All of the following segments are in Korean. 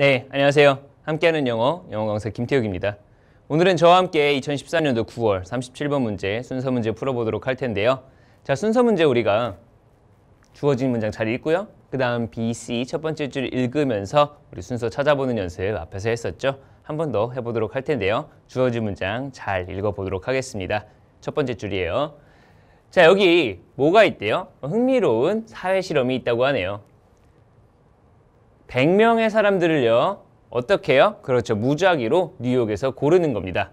네, 안녕하세요. 함께하는 영어, 영어 강사 김태욱입니다. 오늘은 저와 함께 2014년도 9월 37번 문제, 순서 문제 풀어보도록 할 텐데요. 자, 순서 문제 우리가 주어진 문장 잘 읽고요. 그 다음 B, C 첫 번째 줄 읽으면서 우리 순서 찾아보는 연습 앞에서 했었죠. 한 번 더 해보도록 할 텐데요. 주어진 문장 잘 읽어보도록 하겠습니다. 첫 번째 줄이에요. 자, 여기 뭐가 있대요? 흥미로운 사회실험이 있다고 하네요. 100명의 사람들을요. 어떻게 해요? 그렇죠. 무작위로 뉴욕에서 고르는 겁니다.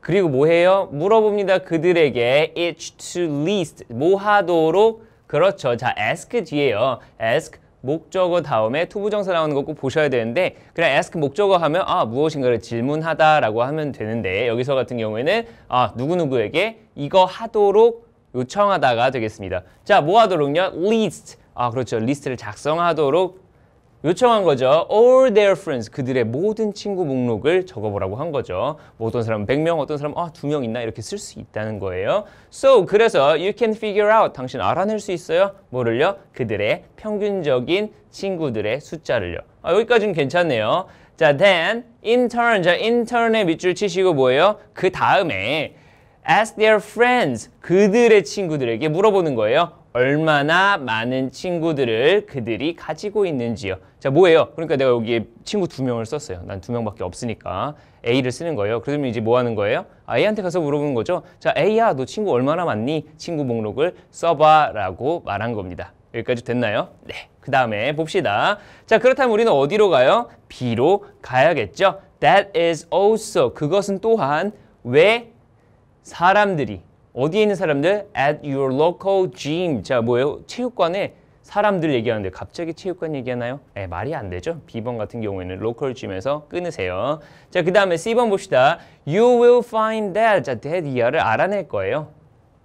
그리고 뭐 해요? 물어봅니다. 그들에게 each to least 뭐 하도록 그렇죠. 자, ask 뒤에요. ask 목적어 다음에 투부정사 나오는 거 꼭 보셔야 되는데 그냥 ask 목적어 하면 아 무엇인가를 질문하다라고 하면 되는데 여기서 같은 경우에는 아 누구누구에게 이거 하도록 요청하다가 되겠습니다. 자, 뭐 하도록요? list. 아, 그렇죠. 리스트를 작성하도록 요청한 거죠. All their friends, 그들의 모든 친구 목록을 적어보라고 한 거죠. 뭐 어떤 사람은 100명, 어떤 사람은 아, 2명 있나 이렇게 쓸 수 있다는 거예요. So, 그래서 you can figure out, 당신 알아낼 수 있어요. 뭐를요? 그들의 평균적인 친구들의 숫자를요. 아, 여기까지는 괜찮네요. 자, then, in turn, 자, in turn에 밑줄 치시고 뭐예요? 그 다음에 ask their friends, 그들의 친구들에게 물어보는 거예요. 얼마나 많은 친구들을 그들이 가지고 있는지요. 자, 뭐예요? 그러니까 내가 여기에 친구 두 명을 썼어요. 난 두 명밖에 없으니까 A를 쓰는 거예요. 그러면 이제 뭐 하는 거예요? 아, A한테 가서 물어보는 거죠. 자, A야, 너 친구 얼마나 많니? 친구 목록을 써봐 라고 말한 겁니다. 여기까지 됐나요? 네. 그 다음에 봅시다. 자, 그렇다면 우리는 어디로 가요? B로 가야겠죠? That is also. 그것은 또한 왜 사람들이 어디에 있는 사람들? At your local gym. 자, 뭐예요? 체육관에 사람들 얘기하는데 갑자기 체육관 얘기하나요? 에, 예, 말이 안 되죠. B번 같은 경우에는 local g y m 에서 끊으세요. 자, 그 다음에 C번 봅시다. You will find that. 자, that 이하를 알아낼 거예요.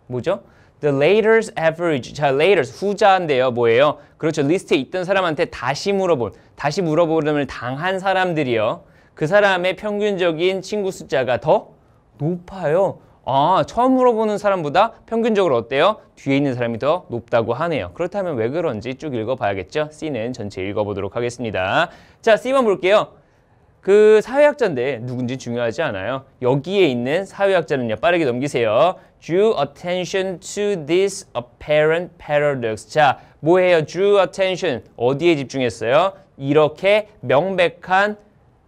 뭐죠? The latest average. 자, latest. 후자인데요. 뭐예요? 그렇죠. 리스트에 있던 사람한테 다시 물어본, 다시 물어보려면 당한 사람들이요. 그 사람의 평균적인 친구 숫자가 더 높아요. 아, 처음 물어보는 사람보다 평균적으로 어때요? 뒤에 있는 사람이 더 높다고 하네요. 그렇다면 왜 그런지 쭉 읽어봐야겠죠? C는 전체 읽어보도록 하겠습니다. 자, C번 볼게요. 그 사회학자인데 누군지 중요하지 않아요. 여기에 있는 사회학자는요. 빠르게 넘기세요. Drew attention to this apparent paradox. 자, 뭐예요? Drew attention. 어디에 집중했어요? 이렇게 명백한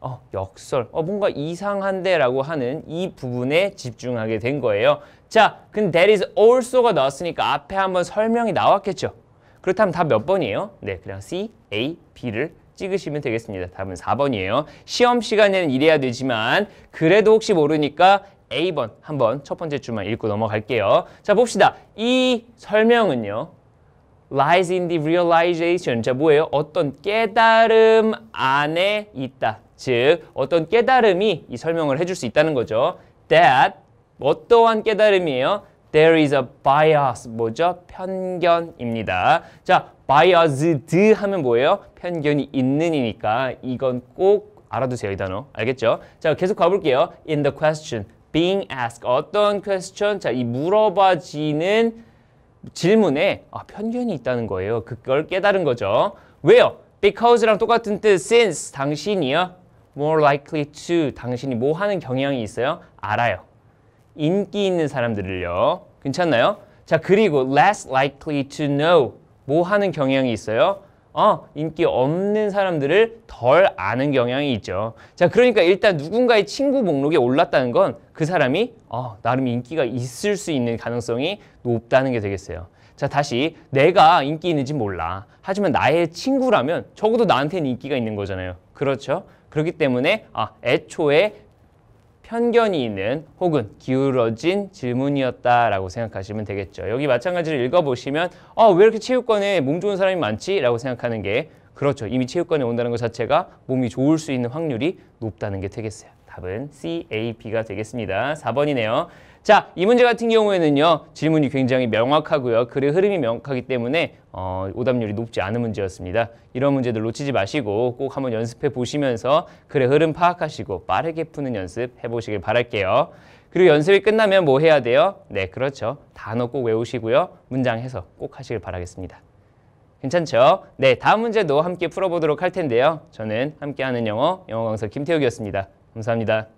어, 역설, 어, 뭔가 이상한데 라고 하는 이 부분에 집중하게 된 거예요. 자, 근데 that is also가 나왔으니까 앞에 한번 설명이 나왔겠죠. 그렇다면 답 몇 번이에요? 네, 그냥 C, A, B를 찍으시면 되겠습니다. 답은 4번이에요. 시험 시간에는 이래야 되지만 그래도 혹시 모르니까 A번 한번 첫 번째 줄만 읽고 넘어갈게요. 자, 봅시다. 이 설명은요. lies in the realization. 자, 뭐예요? 어떤 깨달음 안에 있다. 즉 어떤 깨달음이 이 설명을 해줄 수 있다는 거죠. That 어떠한 깨달음이에요? There is a bias 뭐죠? 편견입니다. 자, biased 하면 뭐예요? 편견이 있는이니까 이건 꼭 알아두세요 이 단어 알겠죠? 자 계속 가볼게요. In the question, being asked 어떤 question? 자이 물어봐지는 질문에 아, 편견이 있다는 거예요. 그걸 깨달은 거죠. 왜요? Because랑 똑같은 뜻 since 당신이요. more likely to 당신이 뭐 하는 경향이 있어요? 알아요. 인기 있는 사람들을요. 괜찮나요? 자, 그리고 less likely to know 뭐 하는 경향이 있어요? 어, 인기 없는 사람들을 덜 아는 경향이 있죠. 자, 그러니까 일단 누군가의 친구 목록에 올랐다는 건 그 사람이 어, 나름 인기가 있을 수 있는 가능성이 높다는 게 되겠어요. 자 다시 내가 인기 있는지 몰라. 하지만 나의 친구라면 적어도 나한테는 인기가 있는 거잖아요. 그렇죠? 그렇기 때문에 아 애초에 편견이 있는 혹은 기울어진 질문이었다라고 생각하시면 되겠죠. 여기 마찬가지로 읽어보시면 아, 왜 이렇게 체육관에 몸 좋은 사람이 많지? 라고 생각하는 게 그렇죠. 이미 체육관에 온다는 것 자체가 몸이 좋을 수 있는 확률이 높다는 게 되겠어요. 답은 CAB가 되겠습니다. 4번이네요. 자, 이 문제 같은 경우에는요. 질문이 굉장히 명확하고요. 글의 흐름이 명확하기 때문에 어, 오답률이 높지 않은 문제였습니다. 이런 문제들 놓치지 마시고 꼭 한번 연습해 보시면서 글의 흐름 파악하시고 빠르게 푸는 연습 해보시길 바랄게요. 그리고 연습이 끝나면 뭐 해야 돼요? 네, 그렇죠. 단어 꼭 외우시고요. 문장 해석 꼭 하시길 바라겠습니다. 괜찮죠? 네, 다음 문제도 함께 풀어보도록 할 텐데요. 저는 함께하는 영어, 영어 강사 김태욱이었습니다. 감사합니다.